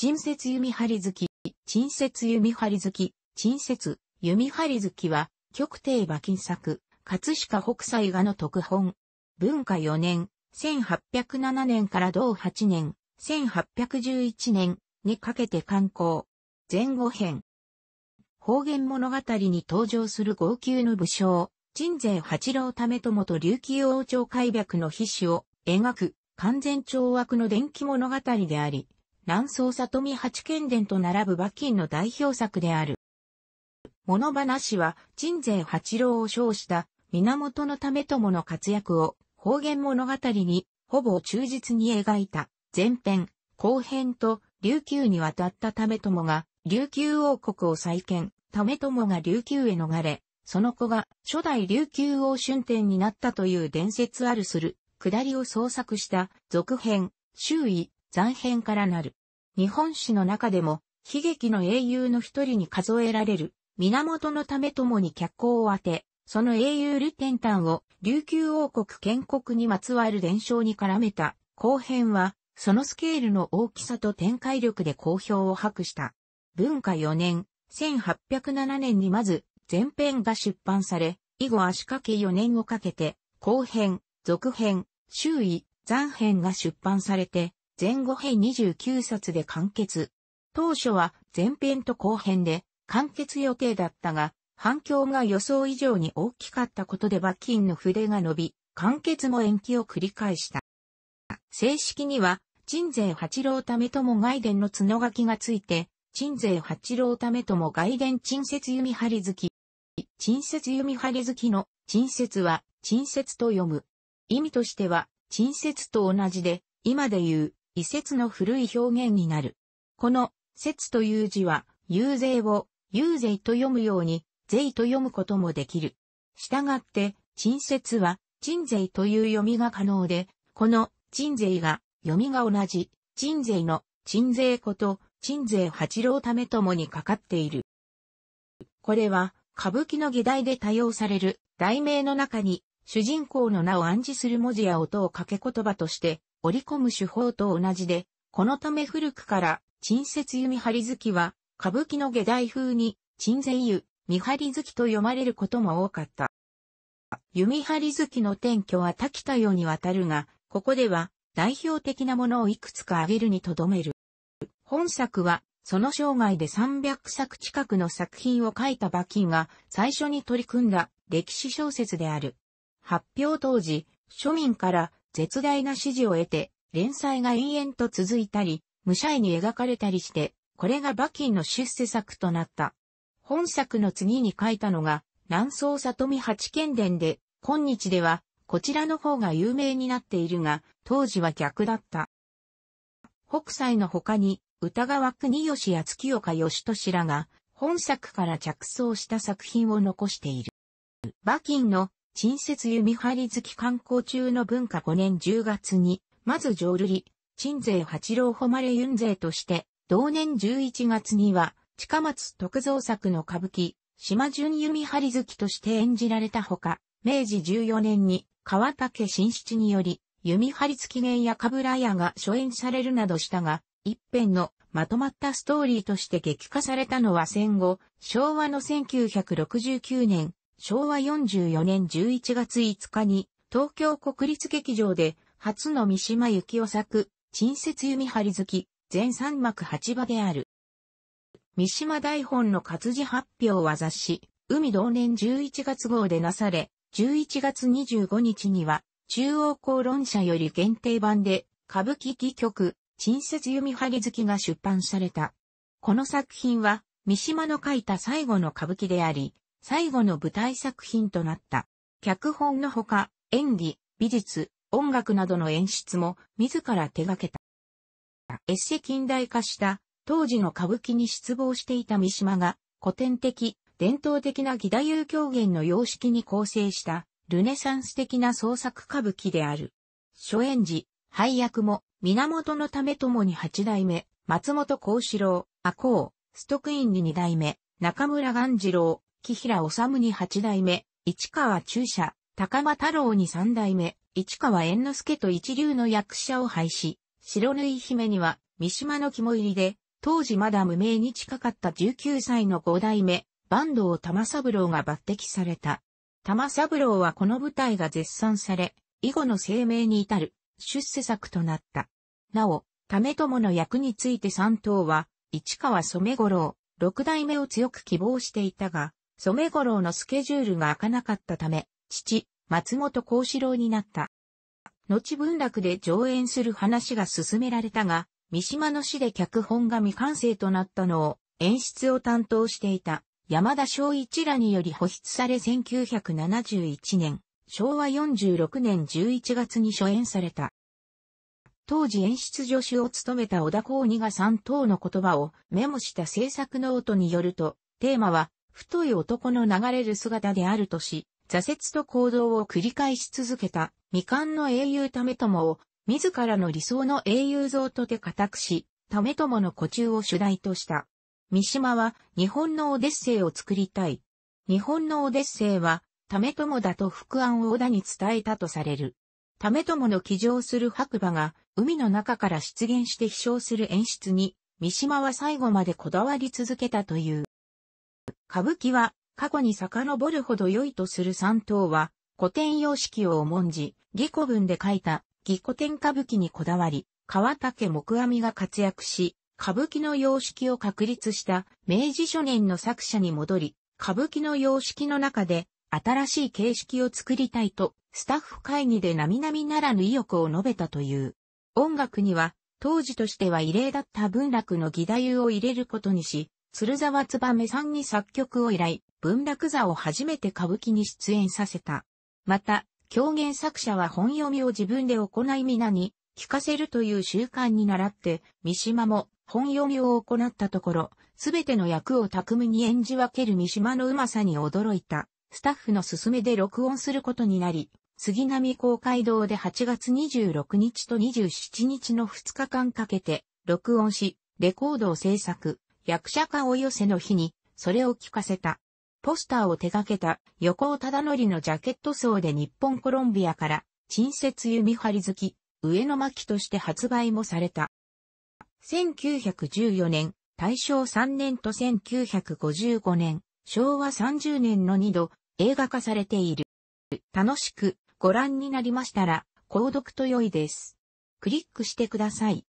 鎮説弓張月、鎮説弓張月、鎮説弓張月は、極帝馬金作、葛飾北斎画の特本。文化4年、1807年から同8年、1811年にかけて刊行。前後編。方言物語に登場する号泣の武将、鎮勢八郎為友と琉球王朝開闢の秘史を描く完全懲悪の伝記物語であり、南宋里見八犬伝と並ぶ馬琴の代表作である。物話は、鎮西八郎を称した、源の為友の活躍を、方言物語に、ほぼ忠実に描いた、前編、後編と、琉球に渡った為友が、琉球王国を再建、為友が琉球へ逃れ、その子が初代琉球王春天になったという伝説あるする、下りを創作した続編、周囲、残編からなる。日本史の中でも、悲劇の英雄の一人に数えられる、源のためともに脚光を当て、その英雄ルテンタンを琉球王国建国にまつわる伝承に絡めた後編は、そのスケールの大きさと展開力で好評を博した。文化4年、1807年にまず前編が出版され、以後足掛け4年をかけて、後編、続編、周囲、残編が出版されて、前後編29冊で完結。当初は前編と後編で完結予定だったが、反響が予想以上に大きかったことで罰金の筆が伸び、完結も延期を繰り返した。正式には、鎮西八郎為も外伝の角書きがついて、鎮西八郎為も外伝鎮節弓張月。鎮節弓張月の鎮節は、鎮節と読む。意味としては、鎮節と同じで、今で言う、一説の古い表現になる。この、説という字は、遊説を、遊説と読むように、税と読むこともできる。従って、陳説は、陳税という読みが可能で、この、陳税が、読みが同じ、陳税の、陳税こと、陳税八郎ためともにかかっている。これは、歌舞伎の下題で多用される、題名の中に、主人公の名を暗示する文字や音を掛け言葉として、織り込む手法と同じで、このため古くから、鎮節弓張月は、歌舞伎の下題風に、鎮前湯、見張月と読まれることも多かった。弓張月の転居は滝田多様にわたるが、ここでは、代表的なものをいくつか挙げるにとどめる。本作は、その生涯で300作近くの作品を書いた馬琴が最初に取り組んだ歴史小説である。発表当時、庶民から絶大な支持を得て、連載が延々と続いたり、無社絵に描かれたりして、これが馬琴の出世作となった。本作の次に書いたのが、南宋里見八剣伝で、今日では、こちらの方が有名になっているが、当時は逆だった。北斎の他に、歌川国吉や月岡義俊らが、本作から着想した作品を残している。馬琴の陳節弓張月観光中の文化5年10月に、まず浄瑠璃、鎮西八郎誉れ雲勢として、同年11月には、近松徳造作の歌舞伎、島淳弓張月として演じられたほか、明治14年に、川竹新七により、弓張月芸やかぶら屋が初演されるなどしたが、一編のまとまったストーリーとして激化されたのは戦後、昭和の1969年、昭和44年11月5日に、東京国立劇場で、初の三島由紀夫作、陳説弓張月、き、全三幕八場である。三島台本の活字発表は雑誌、海同年11月号でなされ、11月25日には、中央公論社より限定版で、歌舞伎戯曲、陳説弓張月が出版された。この作品は、三島の書いた最後の歌舞伎であり、最後の舞台作品となった。脚本のほか、演技、美術、音楽などの演出も自ら手掛けた。エッセ近代化した当時の歌舞伎に失望していた三島が古典的、伝統的な義太夫狂言の様式に構成したルネサンス的な創作歌舞伎である。初演時、配役も源のためともに八代目、松本幸四郎、赤穂、ストクインに二代目、中村元次郎、木平治に八代目、市川中車、高間太郎に三代目、市川猿之助と一流の役者を廃止、白縫い姫には、三島の肝入りで、当時まだ無名に近かった19歳の五代目、坂東玉三郎が抜擢された。玉三郎はこの舞台が絶賛され、以後の声明に至る出世作となった。なお、為友の役について三頭は、市川染五郎、六代目を強く希望していたが、染五郎のスケジュールが開かなかったため、父、松本幸四郎になった。後文楽で上演する話が進められたが、三島の死で脚本が未完成となったのを演出を担当していた山田昭一らにより保筆され1971年、昭和46年11月に初演された。当時演出助手を務めた小田光二が3等の言葉をメモした制作ノートによると、テーマは太い男の流れる姿であるとし、挫折と行動を繰り返し続けた未完の英雄為友を、自らの理想の英雄像とて固くし、たと友の古中を主題とした。三島は日本のオデッセイを作りたい。日本のオデッセイは、為友だと福安を織田に伝えたとされる。為友の騎乗する白馬が海の中から出現して飛翔する演出に、三島は最後までこだわり続けたという。歌舞伎は過去に遡るほど良いとする三等は、古典様式を重んじ、義古文で書いた義古典歌舞伎にこだわり、川竹木阿弥が活躍し、歌舞伎の様式を確立した明治初年の作者に戻り、歌舞伎の様式の中で新しい形式を作りたいと、スタッフ会議で並々ならぬ意欲を述べたという。音楽には、当時としては異例だった文楽の義太夫を入れることにし、鶴沢燕さんに作曲を依頼、文楽座を初めて歌舞伎に出演させた。また、狂言作者は本読みを自分で行い皆に聞かせるという習慣に習って、三島も本読みを行ったところ、すべての役を巧みに演じ分ける三島のうまさに驚いた。スタッフの勧めで録音することになり、杉並公会堂で8月26日と27日の2日間かけて、録音し、レコードを制作。役者化お寄せの日に、それを聞かせた。ポスターを手掛けた横尾忠則のジャケット層で日本コロンビアから、陳設弓張り付き、上野巻として発売もされた。1914年、大正3年と1955年、昭和30年の2度、映画化されている。楽しくご覧になりましたら、購読と良いです。クリックしてください。